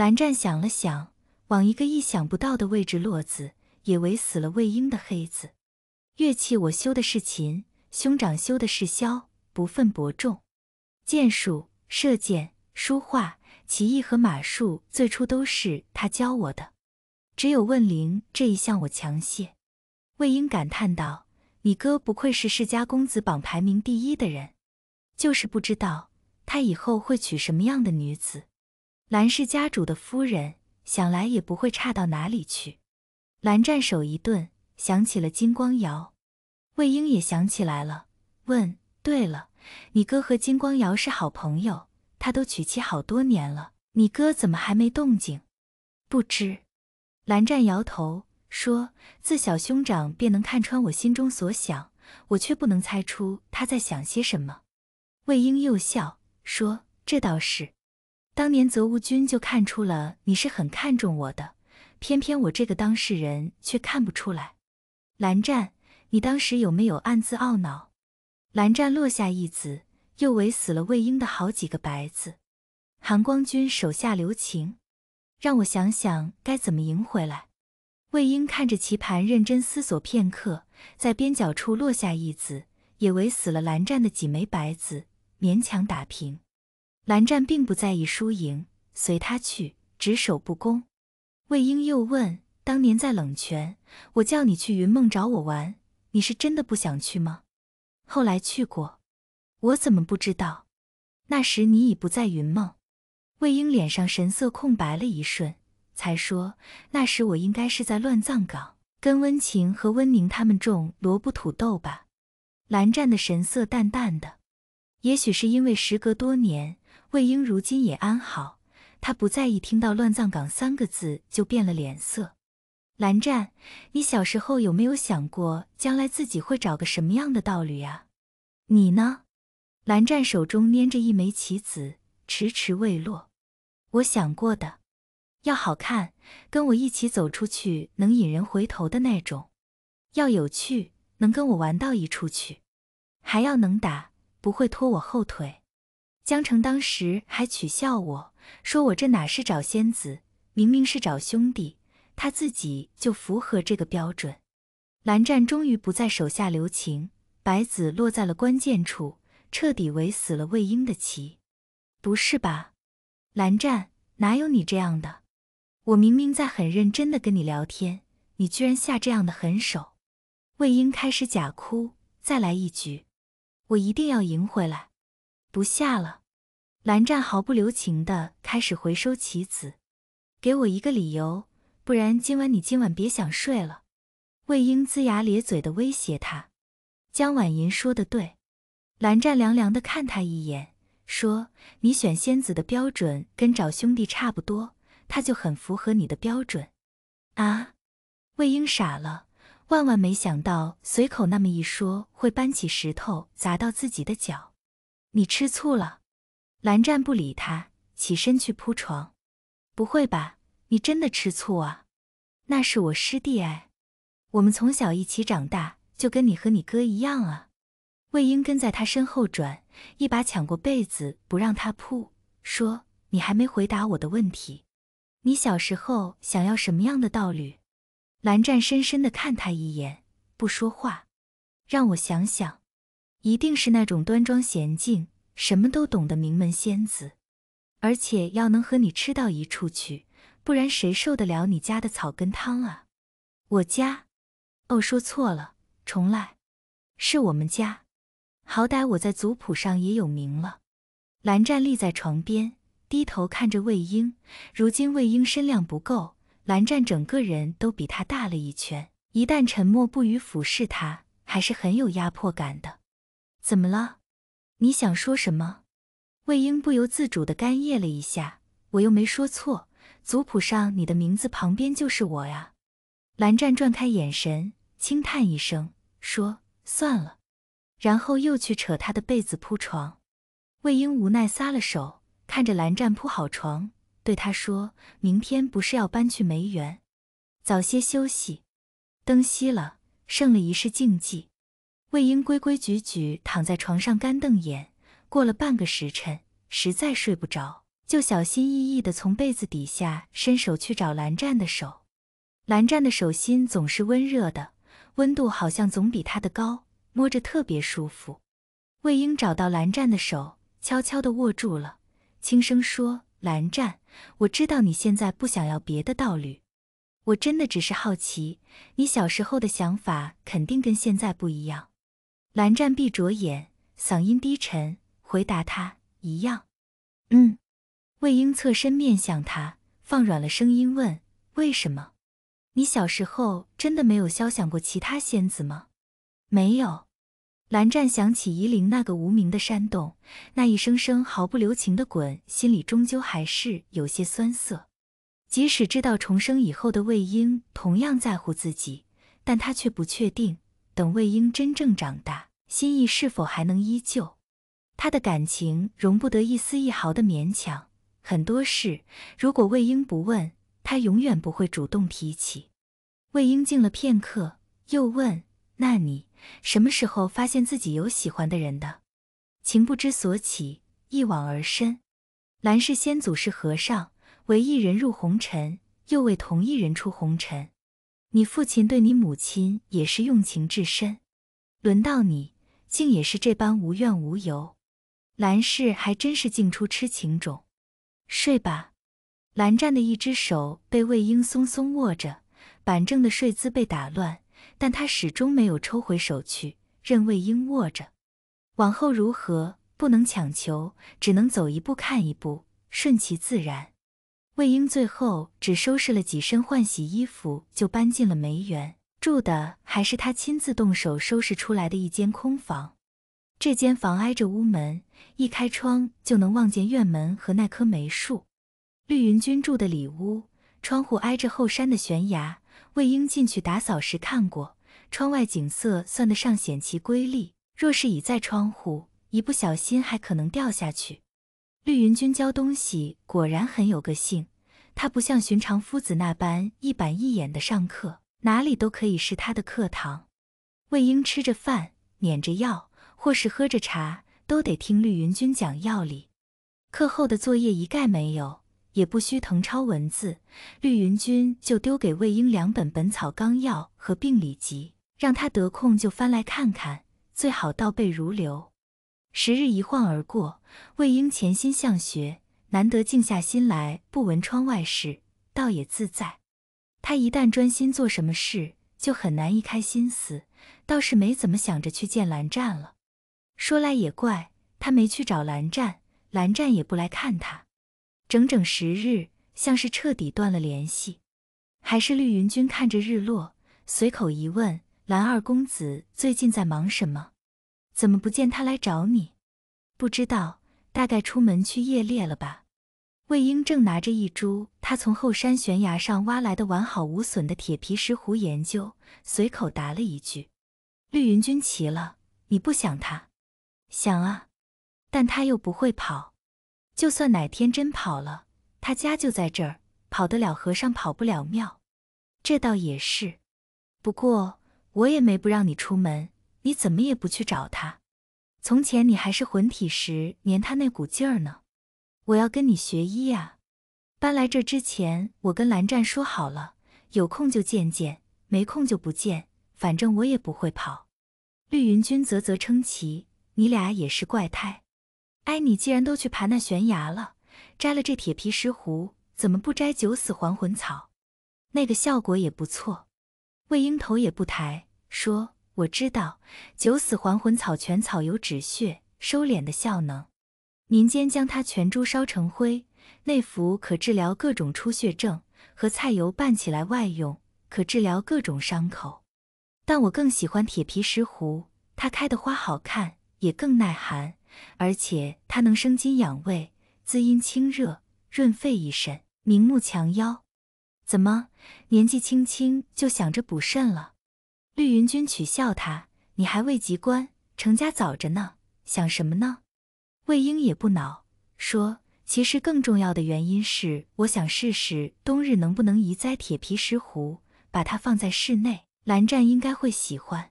蓝湛想了想，往一个意想不到的位置落子，也为死了魏婴的黑子。乐器，我修的是琴，兄长修的是箫，不分伯仲。剑术、射箭、书画、棋艺和马术，最初都是他教我的，只有问灵这一项我强些。魏婴感叹道：“你哥不愧是世家公子榜排名第一的人，就是不知道他以后会娶什么样的女子。”蓝氏家主的夫人，想来也不会差到哪里去。蓝湛手一顿，想起了金光瑶，魏婴也想起来了，问：“对了，你哥和金光瑶是好朋友，他都娶妻好多年了，你哥怎么还没动静？”不知。蓝湛摇头说：“自小兄长便能看穿我心中所想，我却不能猜出他在想些什么。”魏婴又笑说：“这倒是。”当年泽芜君就看出了你是很看重我的，偏偏我这个当事人却看不出来。蓝湛，你当时有没有暗自懊恼？蓝湛落下一子，又围死了魏婴的好几个白子。韩光君手下留情，让我想想该怎么赢回来。魏婴看着棋盘，认真思索片刻，在边角处落下一子，也围死了蓝湛的几枚白子，勉强打平。蓝湛并不在意输赢，随他去，只守不攻。魏婴又问：“当年在冷泉，我叫你去云梦找我玩，你是真的不想去吗？”“后来去过，我怎么不知道？那时你已不在云梦。”魏婴脸上神色空白了一瞬，才说：“那时我应该是在乱葬岗，跟温情和温宁他们种萝卜土豆吧。”蓝湛的神色淡淡的，也许是因为时隔多年。魏婴如今也安好，他不在意听到“乱葬岗”三个字就变了脸色。蓝湛，你小时候有没有想过将来自己会找个什么样的道侣啊？你呢？蓝湛手中捏着一枚棋子，迟迟未落。我想过的，要好看，跟我一起走出去能引人回头的那种；要有趣，能跟我玩到一处去；还要能打，不会拖我后腿。江澄当时还取笑我说：“我这哪是找仙子，明明是找兄弟。”他自己就符合这个标准。蓝湛终于不再手下留情，白子落在了关键处，彻底围死了魏婴的棋。不是吧，蓝湛，哪有你这样的？我明明在很认真的跟你聊天，你居然下这样的狠手。魏婴开始假哭，再来一局，我一定要赢回来。不下了。蓝湛毫不留情地开始回收棋子，给我一个理由，不然今晚你今晚别想睡了。魏婴龇牙咧嘴地威胁他。江婉银说的对，蓝湛凉凉地看他一眼，说：“你选仙子的标准跟找兄弟差不多，他就很符合你的标准。”啊！魏婴傻了，万万没想到随口那么一说会搬起石头砸到自己的脚。你吃醋了？蓝湛不理他，起身去铺床。不会吧，你真的吃醋啊？那是我师弟哎，我们从小一起长大，就跟你和你哥一样啊。魏婴跟在他身后转，一把抢过被子不让他铺，说：“你还没回答我的问题，你小时候想要什么样的道侣？”蓝湛深深的看他一眼，不说话。让我想想，一定是那种端庄娴静。什么都懂的名门仙子，而且要能和你吃到一处去，不然谁受得了你家的草根汤啊？我家，哦，说错了，重来，是我们家，好歹我在族谱上也有名了。蓝湛立在床边，低头看着魏婴。如今魏婴身量不够，蓝湛整个人都比他大了一圈，一旦沉默不语俯视他，还是很有压迫感的。怎么了？你想说什么？魏婴不由自主的干咽了一下，我又没说错，族谱上你的名字旁边就是我呀。蓝湛转开眼神，轻叹一声，说：“算了。”然后又去扯他的被子铺床。魏婴无奈撒了手，看着蓝湛铺好床，对他说：“明天不是要搬去梅园，早些休息。”灯熄了，剩了一世静寂。魏婴规规矩矩躺在床上干瞪眼，过了半个时辰，实在睡不着，就小心翼翼地从被子底下伸手去找蓝湛的手。蓝湛的手心总是温热的，温度好像总比他的高，摸着特别舒服。魏婴找到蓝湛的手，悄悄地握住了，轻声说：“蓝湛，我知道你现在不想要别的道理，我真的只是好奇，你小时候的想法肯定跟现在不一样。”蓝湛闭着眼，嗓音低沉，回答他一样。嗯。魏婴侧身面向他，放软了声音问：“为什么？你小时候真的没有肖想过其他仙子吗？”没有。蓝湛想起夷陵那个无名的山洞，那一声声毫不留情的滚，心里终究还是有些酸涩。即使知道重生以后的魏婴同样在乎自己，但他却不确定。等魏婴真正长大，心意是否还能依旧？他的感情容不得一丝一毫的勉强。很多事，如果魏婴不问，他永远不会主动提起。魏婴静了片刻，又问：“那你什么时候发现自己有喜欢的人的？情不知所起，一往而深。兰氏先祖是和尚，为一人入红尘，又为同一人出红尘。”你父亲对你母亲也是用情至深，轮到你，竟也是这般无怨无尤。兰氏还真是竟出痴情种。睡吧。蓝湛的一只手被魏婴松松握着，板正的睡姿被打乱，但他始终没有抽回手去，任魏婴握着。往后如何，不能强求，只能走一步看一步，顺其自然。魏婴最后只收拾了几身换洗衣服，就搬进了梅园，住的还是他亲自动手收拾出来的一间空房。这间房挨着屋门，一开窗就能望见院门和那棵梅树。绿云君住的里屋，窗户挨着后山的悬崖。魏婴进去打扫时看过，窗外景色算得上显奇瑰丽，若是倚在窗户，一不小心还可能掉下去。绿云君教东西果然很有个性，他不像寻常夫子那般一板一眼的上课，哪里都可以是他的课堂。魏婴吃着饭，捻着药，或是喝着茶，都得听绿云君讲药理。课后的作业一概没有，也不需誊抄文字，绿云君就丢给魏婴两本《本草纲要》和《病理集》，让他得空就翻来看看，最好倒背如流。十日一晃而过，魏婴潜心向学，难得静下心来，不闻窗外事，倒也自在。他一旦专心做什么事，就很难移开心思，倒是没怎么想着去见蓝湛了。说来也怪，他没去找蓝湛，蓝湛也不来看他，整整十日，像是彻底断了联系。还是绿云君看着日落，随口一问：“蓝二公子最近在忙什么？”怎么不见他来找你？不知道，大概出门去夜猎了吧。魏婴正拿着一株他从后山悬崖上挖来的完好无损的铁皮石斛研究，随口答了一句：“绿云君齐了，你不想他？想啊，但他又不会跑。就算哪天真跑了，他家就在这儿，跑得了和尚跑不了庙。这倒也是。不过我也没不让你出门。”你怎么也不去找他？从前你还是魂体时，黏他那股劲儿呢。我要跟你学医呀。搬来这之前，我跟蓝湛说好了，有空就见见，没空就不见，反正我也不会跑。绿云君啧啧称奇，你俩也是怪胎。哎，你既然都去爬那悬崖了，摘了这铁皮石斛，怎么不摘九死还魂草？那个效果也不错。魏婴头也不抬说。我知道九死还魂草全草有止血收敛的效能，民间将它全株烧成灰内服可治疗各种出血症，和菜油拌起来外用可治疗各种伤口。但我更喜欢铁皮石斛，它开的花好看，也更耐寒，而且它能生津养胃、滋阴清热、润肺益肾、明目强腰。怎么，年纪轻轻就想着补肾了？绿云君取笑他：“你还未及官，成家早着呢，想什么呢？”魏婴也不恼，说：“其实更重要的原因是，我想试试冬日能不能移栽铁皮石斛，把它放在室内，蓝湛应该会喜欢。”